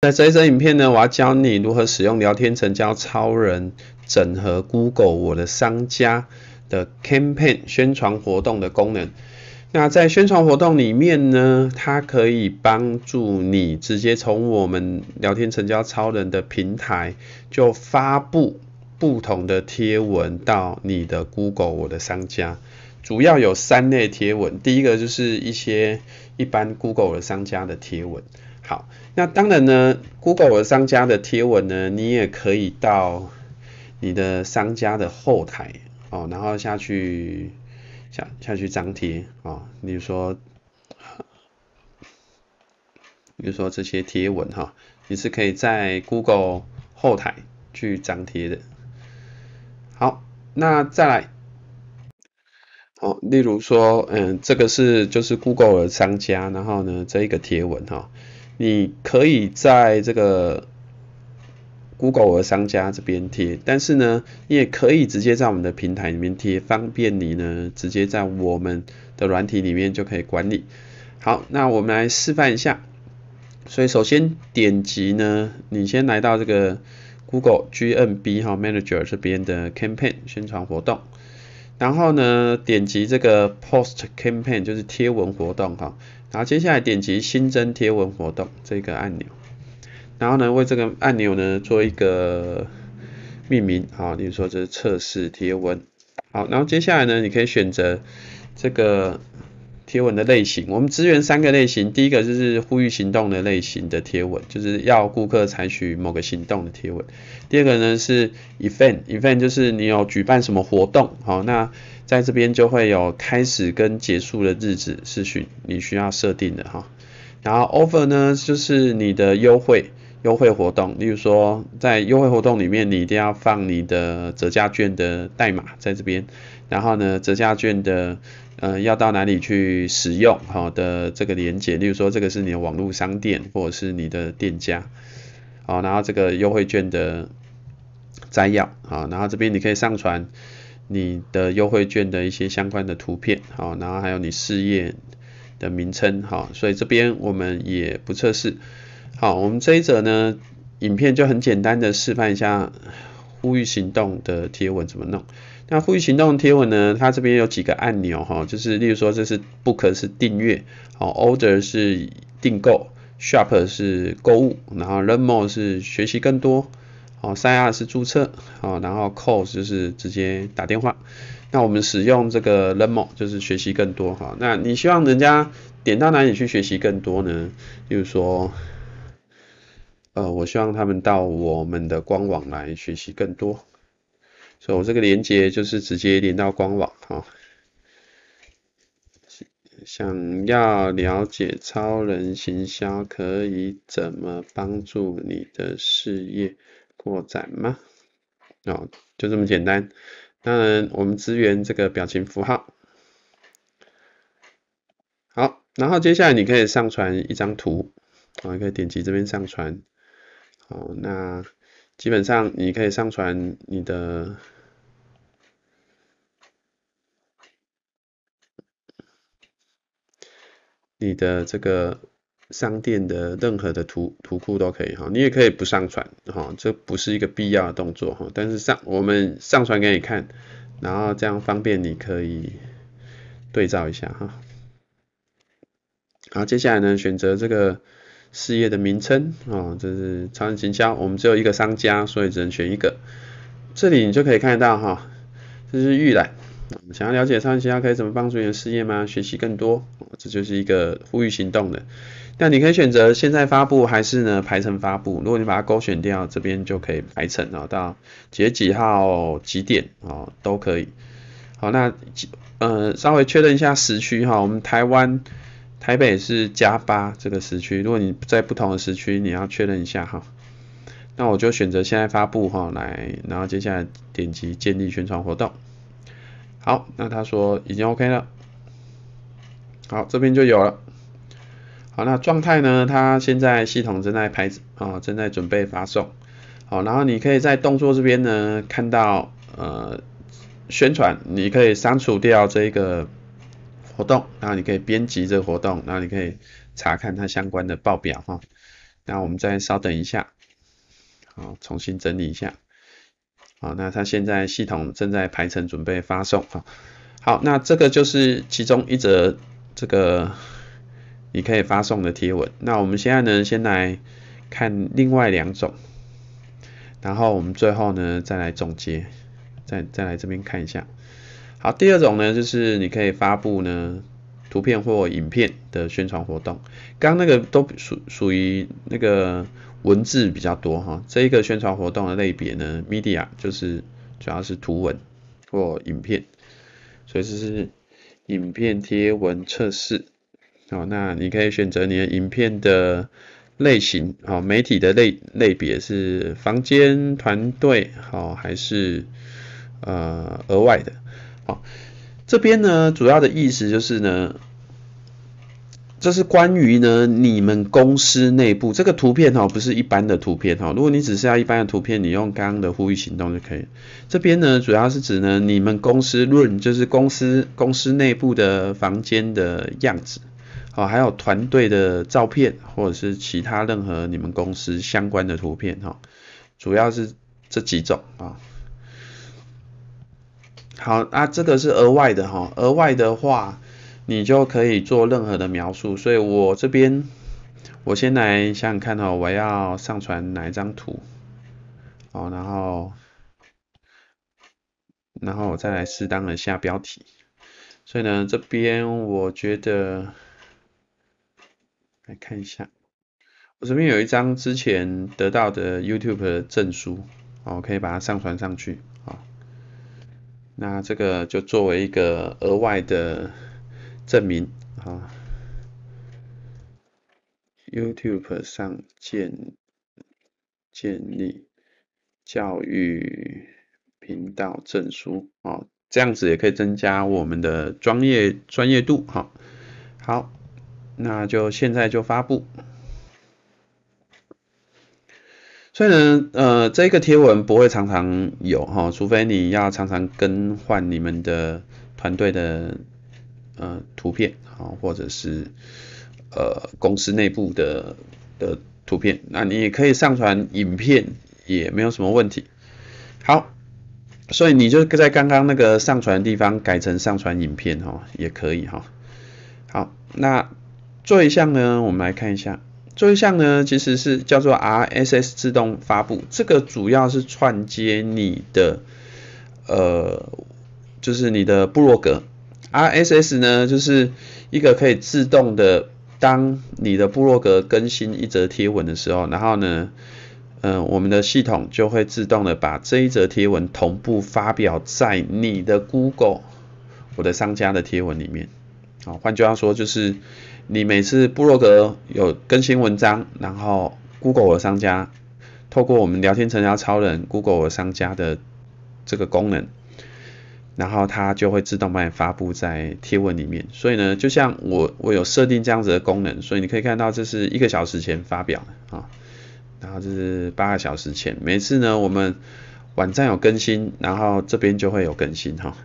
那这一则影片呢，我要教你如何使用聊天成交超人整合 Google 我的商家的 campaign 宣传活动的功能。那在宣传活动里面呢，它可以帮助你直接从我们聊天成交超人的平台就发布不同的贴文到你的 Google 我的商家，主要有三类贴文，第一个就是一些一般 Google 我的商家的贴文，好。那当然呢，Google 的商家的贴文呢，你也可以到你的商家的后台哦，然后下去下下去张贴啊。比如说，比如说这些贴文哈，你是可以在 Google 后台去张贴的。好，那再来，哦，例如说，嗯，这个是就是 Google 的商家，然后呢，这一个贴文哈。你可以在这个 Google 商家这边贴，但是呢，你也可以直接在我们的平台里面贴，方便你呢，直接在我们的软体里面就可以管理。好，那我们来示范一下。所以首先点击呢，你先来到这个 Google GMB 哈 Manager 这边的 Campaign 宣传活动，然后呢，点击这个 Post Campaign 就是贴文活动哈。然后接下来点击新增贴文活动这个按钮，然后呢为这个按钮呢做一个命名，好，你说这是测试贴文，好，然后接下来呢你可以选择这个。贴文的类型，我们支援三个类型。第一个就是呼吁行动的类型的贴文，就是要顾客采取某个行动的贴文。第二个呢是 event，event 就是你有举办什么活动，好，那在这边就会有开始跟结束的日子是需你需要设定的哈。然后 offer 呢就是你的优惠优惠活动，例如说在优惠活动里面，你一定要放你的折价券的代码在这边，然后呢折价券的。呃，要到哪里去使用好的这个连接，例如说这个是你的网络商店或者是你的店家，好，然后这个优惠券的摘要，好，然后这边你可以上传你的优惠券的一些相关的图片，好，然后还有你事业的名称，好，所以这边我们也不测试，好，我们这一则呢，影片就很简单的示范一下呼吁行动的贴文怎么弄。那呼吁行动贴文呢？它这边有几个按钮哈，就是例如说这是 Book 是订阅，哦 Order 是订购，Shop 是购物，然后 Learn More 是学习更多，哦 Sign Up 是注册，哦然后 Call 就是直接打电话。那我们使用这个 Learn More 就是学习更多哈。那你希望人家点到哪里去学习更多呢？例如说，呃，我希望他们到我们的官网来学习更多。所以我这个连接就是直接连到官网哈。想要了解超人行销可以怎么帮助你的事业扩展吗？哦，就这么简单。当然，我们支援这个表情符号。好，然后接下来你可以上传一张图，你可以点击这边上传。好，那。基本上你可以上传你的你的这个商店的任何的图图库都可以哈，你也可以不上传哈，这不是一个必要的动作哈，但是上我们上传给你看，然后这样方便你可以对照一下哈。好，接下来呢，选择这个。事业的名称哦，这是超人行销，我们只有一个商家，所以只能选一个。这里你就可以看到哈，这是预览。想要了解超人行销可以怎么帮助你的事业吗？学习更多，这就是一个呼吁行动的。那你可以选择现在发布还是呢排程发布？如果你把它勾选掉，这边就可以排程啊，到几几号几点啊都可以。好，那呃稍微确认一下时区哈，我们台湾。台北是加八这个时区，如果你在不同的时区，你要确认一下哈。那我就选择现在发布哈来，然后接下来点击建立宣传活动。好，那他说已经 OK 了。好，这边就有了。好，那状态呢？它现在系统正在排啊，正在准备发送。好，然后你可以在动作这边呢看到呃宣传，你可以删除掉这个。活动，然后你可以编辑这个活动，然后你可以查看它相关的报表哈。那我们再稍等一下，好，重新整理一下，好，那它现在系统正在排程准备发送哈。好，那这个就是其中一则这个你可以发送的贴文。那我们现在呢，先来看另外两种，然后我们最后呢再来总结，再再来这边看一下。好，第二种呢，就是你可以发布呢图片或影片的宣传活动。刚那个都属属于那个文字比较多哈，这一个宣传活动的类别呢，media 就是主要是图文或影片，所以这是影片贴文测试。哦，那你可以选择你的影片的类型，哦，媒体的类类别是房间、团队，好，还是呃额外的。好，这边呢主要的意思就是呢，这是关于呢你们公司内部这个图片哈，不是一般的图片哈。如果你只是要一般的图片，你用刚刚的呼吁行动就可以。这边呢主要是指呢你们公司论，就是公司公司内部的房间的样子，哦，还有团队的照片或者是其他任何你们公司相关的图片哈，主要是这几种啊。好，啊，这个是额外的哈，额外的话，你就可以做任何的描述，所以我这边，我先来想想看哦，我要上传哪一张图，哦，然后，然后我再来适当的下标题，所以呢，这边我觉得，来看一下，我这边有一张之前得到的 YouTube 的证书，哦，可以把它上传上去。那这个就作为一个额外的证明啊，YouTube 上建建立教育频道证书啊，这样子也可以增加我们的专业专业度。好，好，那就现在就发布。所以呢，呃，这个贴文不会常常有哈，除非你要常常更换你们的团队的呃图片啊，或者是呃公司内部的的图片，那你也可以上传影片，也没有什么问题。好，所以你就在刚刚那个上传的地方改成上传影片哈，也可以哈。好，那做一项呢，我们来看一下。这一项呢，其实是叫做 RSS 自动发布，这个主要是串接你的呃，就是你的部落格。RSS 呢，就是一个可以自动的，当你的部落格更新一则贴文的时候，然后呢，嗯，我们的系统就会自动的把这一则贴文同步发表在你的 Google 我的商家的贴文里面。换句话说，就是你每次布洛格有更新文章，然后 Google 的商家透过我们聊天成交超人 Google 的商家的这个功能，然后它就会自动帮你发布在贴文里面。所以呢，就像我我有设定这样子的功能，所以你可以看到这是一个小时前发表的啊，然后这是八个小时前。每次呢，我们网站有更新，然后这边就会有更新哈。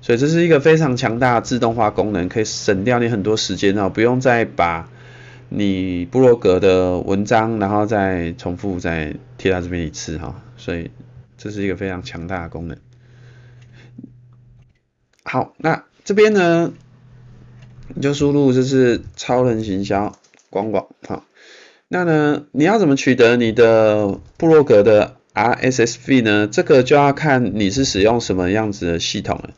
所以这是一个非常强大的自动化功能，可以省掉你很多时间啊，不用再把你部落格的文章，然后再重复再贴到这边一次哈。所以这是一个非常强大的功能。好，那这边呢，你就输入就是超人行销官网哈。那呢，你要怎么取得你的部落格的 RSSV 呢？这个就要看你是使用什么样子的系统了。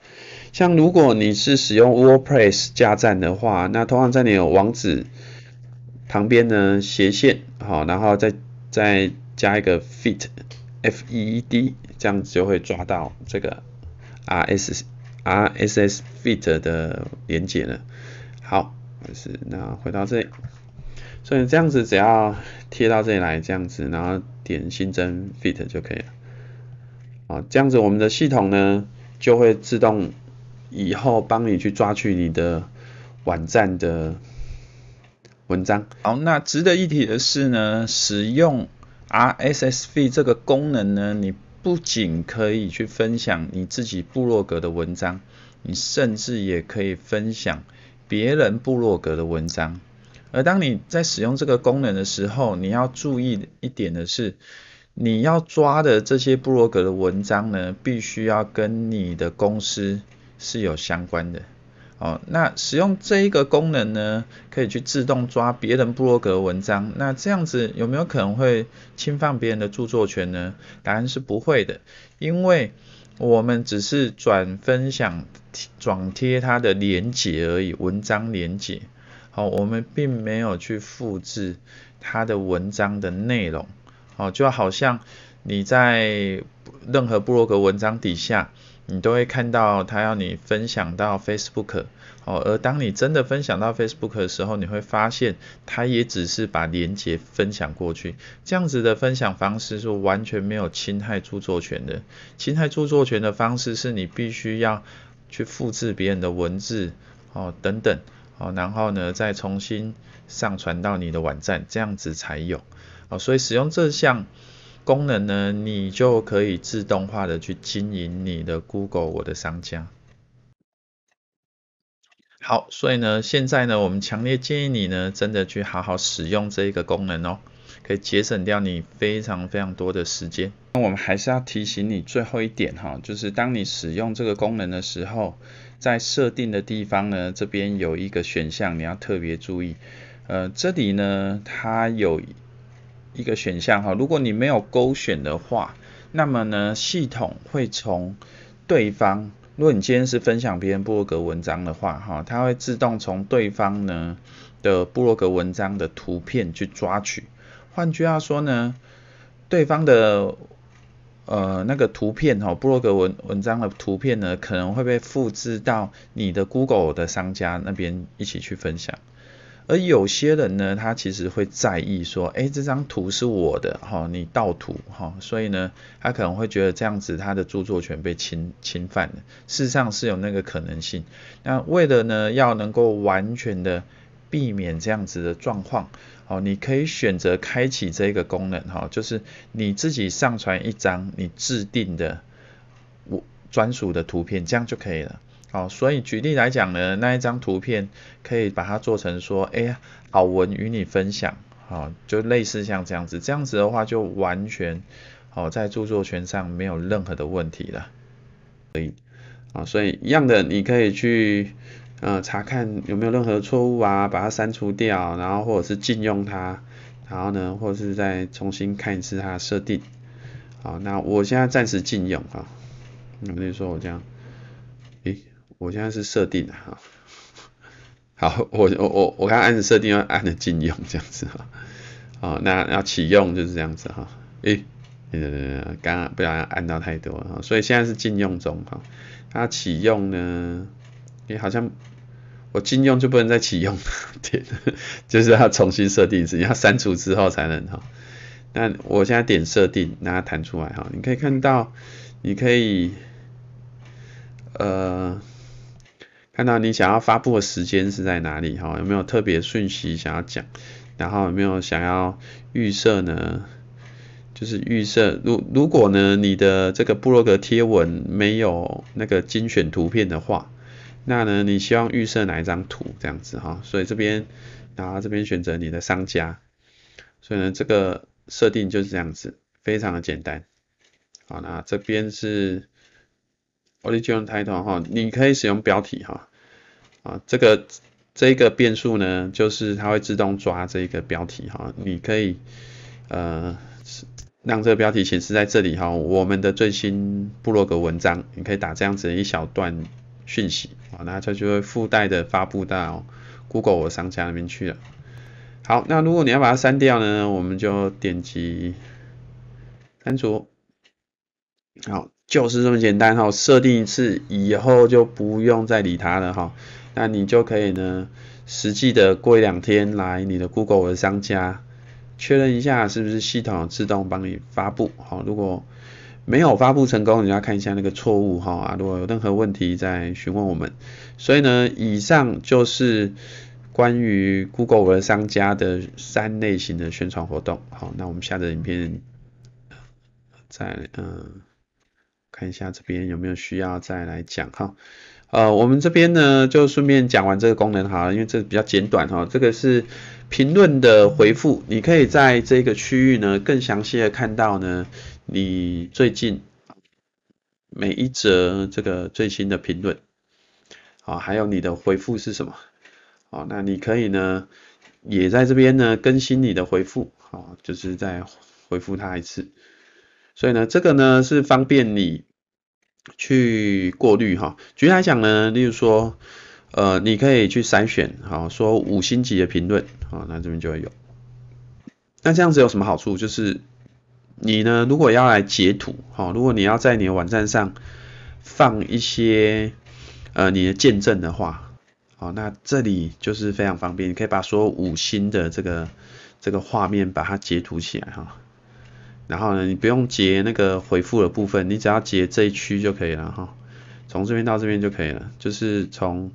像如果你是使用 WordPress 加站的话，那通常在你有网址旁边呢斜线，好，然后再再加一个 feed f e e d，这样子就会抓到这个 r s r s s feed 的连接了。好，就是那回到这里，所以这样子只要贴到这里来，这样子，然后点新增 feed 就可以了。啊，这样子我们的系统呢就会自动。以后帮你去抓取你的网站的文章。好，那值得一提的是呢，使用 RSSV 这个功能呢，你不仅可以去分享你自己部落格的文章，你甚至也可以分享别人部落格的文章。而当你在使用这个功能的时候，你要注意一点的是，你要抓的这些部落格的文章呢，必须要跟你的公司。是有相关的。哦，那使用这一个功能呢，可以去自动抓别人部落格文章，那这样子有没有可能会侵犯别人的著作权呢？答案是不会的，因为我们只是转分享、转贴它的链接而已，文章链接。好，我们并没有去复制它的文章的内容。哦，就好像你在任何部落格文章底下。你都会看到他要你分享到 Facebook，哦，而当你真的分享到 Facebook 的时候，你会发现他也只是把链接分享过去，这样子的分享方式是完全没有侵害著作权的。侵害著作权的方式是你必须要去复制别人的文字，哦，等等，哦，然后呢再重新上传到你的网站，这样子才有，哦，所以使用这项。功能呢，你就可以自动化的去经营你的 Google 我的商家。好，所以呢，现在呢，我们强烈建议你呢，真的去好好使用这一个功能哦，可以节省掉你非常非常多的时间。那我们还是要提醒你最后一点哈，就是当你使用这个功能的时候，在设定的地方呢，这边有一个选项你要特别注意。呃，这里呢，它有。一个选项哈，如果你没有勾选的话，那么呢，系统会从对方，如果你今天是分享别人部落格文章的话哈，它会自动从对方呢的部落格文章的图片去抓取。换句话说呢，对方的呃那个图片哈，部落格文文章的图片呢，可能会被复制到你的 Google 的商家那边一起去分享。而有些人呢，他其实会在意说，哎，这张图是我的，哈，你盗图，哈，所以呢，他可能会觉得这样子他的著作权被侵侵犯了。事实上是有那个可能性。那为了呢，要能够完全的避免这样子的状况，哦，你可以选择开启这个功能，哈，就是你自己上传一张你制定的我专属的图片，这样就可以了。好，所以举例来讲呢，那一张图片可以把它做成说，哎呀，好文与你分享，好，就类似像这样子，这样子的话就完全，好，在著作权上没有任何的问题了，所以，啊，所以一样的，你可以去，呃，查看有没有任何错误啊，把它删除掉，然后或者是禁用它，然后呢，或者是再重新看一次它的设定，好，那我现在暂时禁用啊，你比如说我这样。我现在是设定的哈，好，我我我我刚按设定要按的禁用这样子哈，啊，那要启用就是这样子哈，诶，呃，刚刚不要按到太多哈，所以现在是禁用中哈，它启用呢，诶，好像我禁用就不能再启用，对，就是要重新设定，你要删除之后才能哈，那我现在点设定让它弹出来哈，你可以看到，你可以，呃。看到你想要发布的时间是在哪里哈？有没有特别讯息想要讲？然后有没有想要预设呢？就是预设，如如果呢你的这个布洛格贴文没有那个精选图片的话，那呢你希望预设哪一张图这样子哈？所以这边，然后这边选择你的商家，所以呢这个设定就是这样子，非常的简单。好，那这边是，original title 哈，你可以使用标题哈。啊，这个这个变数呢，就是它会自动抓这个标题哈，你可以呃让这个标题显示在这里哈，我们的最新部落格文章，你可以打这样子一小段讯息啊，那它就会附带的发布到 Google 商家那边去了。好，那如果你要把它删掉呢，我们就点击删除。好，就是这么简单哈，设定一次以后就不用再理它了哈。那你就可以呢，实际的过一两天来你的 Google 的商家确认一下是不是系统自动帮你发布，好，如果没有发布成功，你要看一下那个错误哈啊，如果有任何问题再询问我们。所以呢，以上就是关于 Google 商家的三类型的宣传活动，好，那我们下个影片再嗯看一下这边有没有需要再来讲哈。呃，我们这边呢就顺便讲完这个功能好了，因为这比较简短哈。这个是评论的回复，你可以在这个区域呢更详细的看到呢你最近每一则这个最新的评论，啊，还有你的回复是什么，啊，那你可以呢也在这边呢更新你的回复，啊，就是再回复他一次，所以呢这个呢是方便你。去过滤哈，举例来讲呢，例如说，呃，你可以去筛选，好，说五星级的评论，好，那这边就会有。那这样子有什么好处？就是你呢，如果要来截图，好，如果你要在你的网站上放一些，呃，你的见证的话，好，那这里就是非常方便，你可以把所有五星的这个这个画面把它截图起来哈。然后呢，你不用截那个回复的部分，你只要截这一区就可以了哈。从这边到这边就可以了，就是从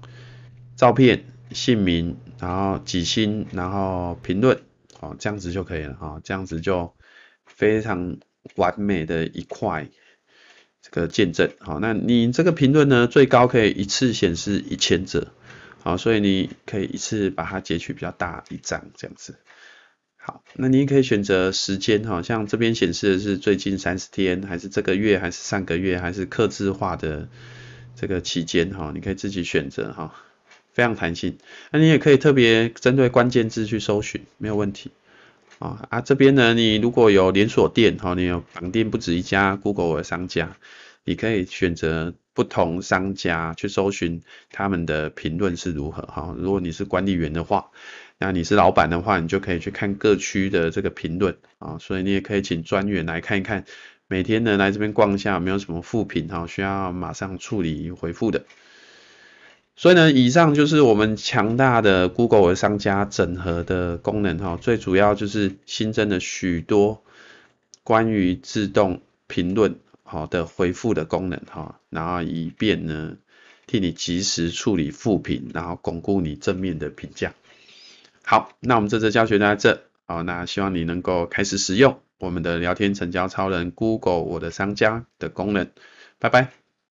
照片、姓名，然后几星，然后评论，哦，这样子就可以了哈，这样子就非常完美的一块这个见证。好，那你这个评论呢，最高可以一次显示一千则，好，所以你可以一次把它截取比较大一张这样子。好，那你可以选择时间哈，像这边显示的是最近三十天，还是这个月，还是上个月，还是客制化的这个期间哈，你可以自己选择哈，非常弹性。那你也可以特别针对关键字去搜寻，没有问题啊啊，这边呢，你如果有连锁店哈，你有绑定不止一家 Google 的商家，你可以选择不同商家去搜寻他们的评论是如何哈。如果你是管理员的话。那你是老板的话，你就可以去看各区的这个评论啊，所以你也可以请专员来看一看。每天呢来这边逛一下，没有什么副品哈，需要马上处理回复的。所以呢，以上就是我们强大的 Google 商家整合的功能哈，最主要就是新增了许多关于自动评论好的回复的功能哈，然后以便呢替你及时处理负评，然后巩固你正面的评价。好，那我们这次教学到这，好，那希望你能够开始使用我们的聊天成交超人 Google 我的商家的功能，拜拜。